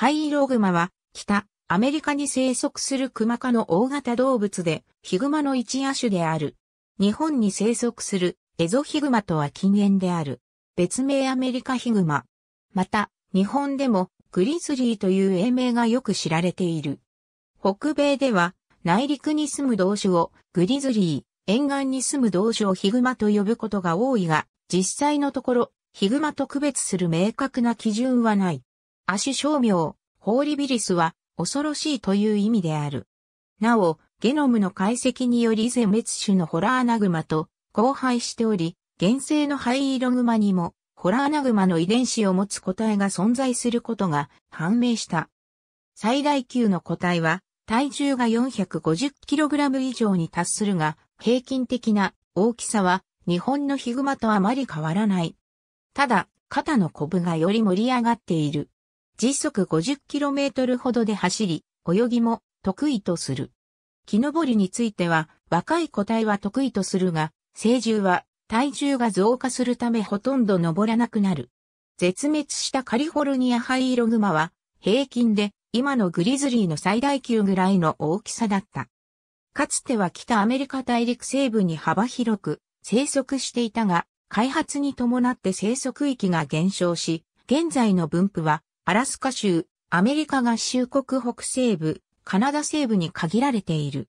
ハイイログマは、北、アメリカに生息するクマ科の大型動物で、ヒグマの一野種である。日本に生息するエゾヒグマとは禁煙である。別名アメリカヒグマ。また、日本でもグリズリーという英名がよく知られている。北米では、内陸に住む動種をグリズリー、沿岸に住む動種をヒグマと呼ぶことが多いが、実際のところ、ヒグマと区別する明確な基準はない。足照名、ホーリビリスは恐ろしいという意味である。なお、ゲノムの解析により全滅種のホラーアナグマと交配しており、原生の灰色グマにもホラーアナグマの遺伝子を持つ個体が存在することが判明した。最大級の個体は体重が 450kg 以上に達するが、平均的な大きさは日本のヒグマとあまり変わらない。ただ、肩のコブがより盛り上がっている。時速 50km ほどで走り、泳ぎも得意とする。木登りについては、若い個体は得意とするが、成獣は体重が増加するためほとんど登らなくなる。絶滅したカリフォルニアハイイログマは、平均で今のグリズリーの最大級ぐらいの大きさだった。かつては北アメリカ大陸西部に幅広く生息していたが、開発に伴って生息域が減少し、現在の分布はアラスカ州、アメリカ合衆国北西部、カナダ西部に限られている。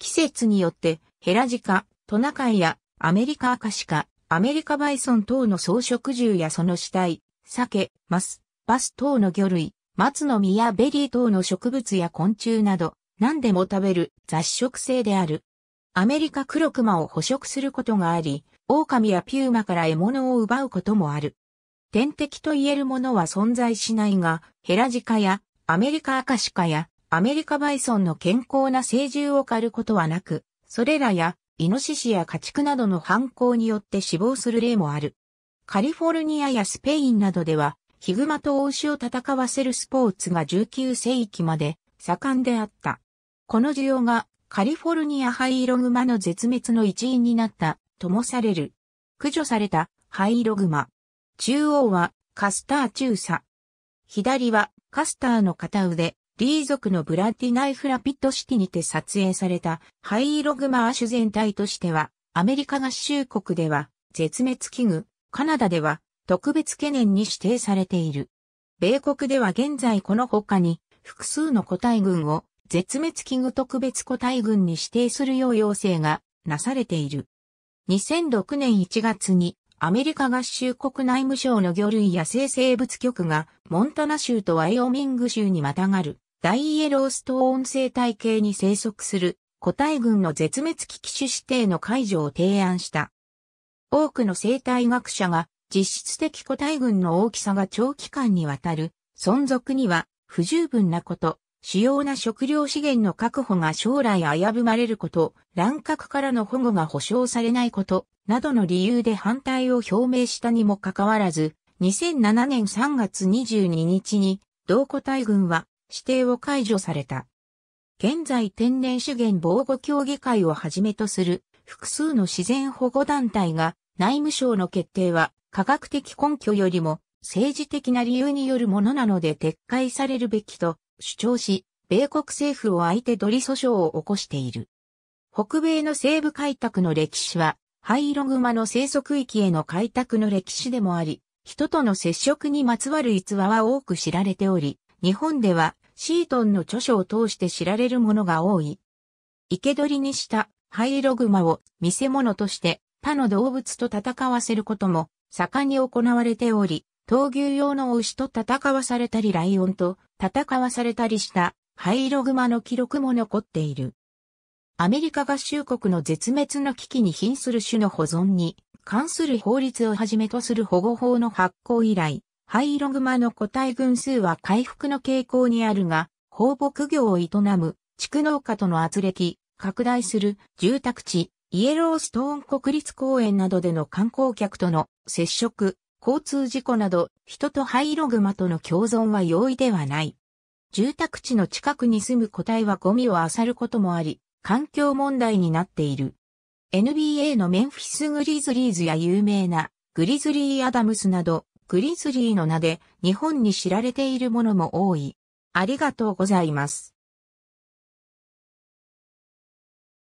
季節によって、ヘラジカ、トナカイやアメリカアカシカ、アメリカバイソン等の草食獣やその死体、ケ、マス、バス等の魚類、松の実やベリー等の植物や昆虫など、何でも食べる雑食性である。アメリカクロクマを捕食することがあり、狼やピューマから獲物を奪うこともある。天敵と言えるものは存在しないが、ヘラジカやアメリカアカシカやアメリカバイソンの健康な成獣を狩ることはなく、それらやイノシシや家畜などの犯行によって死亡する例もある。カリフォルニアやスペインなどでは、ヒグマと王牛を戦わせるスポーツが19世紀まで盛んであった。この需要がカリフォルニアハイイログマの絶滅の一因になったともされる。駆除されたハイログマ。中央はカスター中佐。左はカスターの片腕、リー族のブラッディナイフラピッドシティにて撮影された灰色グマアシ全体としては、アメリカ合衆国では絶滅危惧、カナダでは特別懸念に指定されている。米国では現在この他に複数の個体群を絶滅危惧特別個体群に指定するよう要請がなされている。2006年1月にアメリカ合衆国内務省の魚類野生生物局が、モンタナ州とワイオミング州にまたがる、大イエローストーン生態系に生息する、個体群の絶滅危機種指定の解除を提案した。多くの生態学者が、実質的個体群の大きさが長期間にわたる、存続には不十分なこと、主要な食料資源の確保が将来危ぶまれること、乱獲からの保護が保障されないことなどの理由で反対を表明したにもかかわらず、2007年3月22日に、同個体軍は指定を解除された。現在天然資源防護協議会をはじめとする複数の自然保護団体が内務省の決定は科学的根拠よりも政治的な理由によるものなので撤回されるべきと主張し、米国政府を相手取り訴訟を起こしている。北米の西部開拓の歴史は灰色熊の生息域への開拓の歴史でもあり、人との接触にまつわる逸話は多く知られており、日本ではシートンの著書を通して知られるものが多い。生け捕りにした灰色熊を見せ物として他の動物と戦わせることも盛んに行われており、闘牛用の牛と戦わされたりライオンと戦わされたりした灰色熊の記録も残っている。アメリカ合衆国の絶滅の危機に瀕する種の保存に関する法律をはじめとする保護法の発行以来、灰色熊の個体群数は回復の傾向にあるが、放牧業を営む、畜農家との圧力、拡大する住宅地、イエローストーン国立公園などでの観光客との接触、交通事故など、人と灰色熊との共存は容易ではない。住宅地の近くに住む個体はゴミを漁ることもあり、環境問題になっている。NBA のメンフィスグリズリーズや有名なグリズリー・アダムスなど、グリズリーの名で日本に知られているものも多い。ありがとうございます。